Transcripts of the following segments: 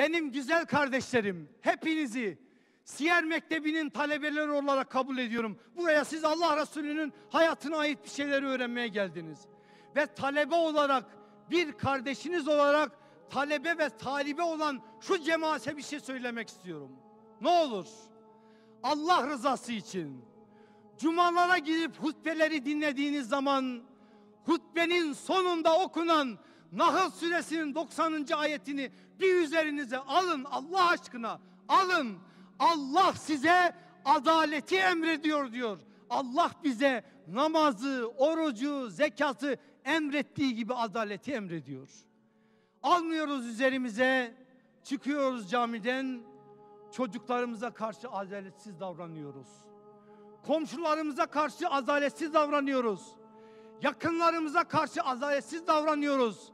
Benim güzel kardeşlerim, hepinizi Siyer Mektebi'nin talebeleri olarak kabul ediyorum. Buraya siz Allah Resulü'nün hayatına ait bir şeyleri öğrenmeye geldiniz. Ve talebe olarak, bir kardeşiniz olarak talebe ve talibe olan şu cemaate bir şey söylemek istiyorum. Ne olur Allah rızası için cumalara gidip hutbeleri dinlediğiniz zaman hutbenin sonunda okunan Nahl suresinin 90. ayetini bir üzerinize alın Allah aşkına. Alın. Allah size adaleti emrediyor diyor. Allah bize namazı, orucu, zekatı emrettiği gibi adaleti emrediyor. Almıyoruz üzerimize, çıkıyoruz camiden, çocuklarımıza karşı adaletsiz davranıyoruz. Komşularımıza karşı adaletsiz davranıyoruz. Yakınlarımıza karşı adaletsiz davranıyoruz.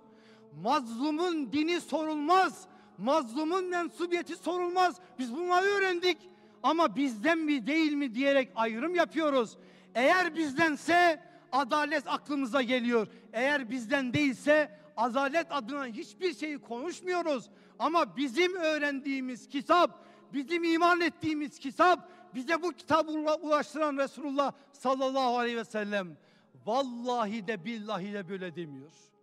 Mazlumun dini sorulmaz. Mazlumun mensubiyeti sorulmaz. Biz bunları öğrendik. Ama bizden mi değil mi diyerek ayrım yapıyoruz. Eğer bizdense adalet aklımıza geliyor. Eğer bizden değilse adalet adına hiçbir şeyi konuşmuyoruz. Ama bizim öğrendiğimiz kitap, bizim iman ettiğimiz kitap, bize bu kitabı ulaştıran Resulullah sallallahu aleyhi ve sellem vallahi de billahi de böyle demiyor.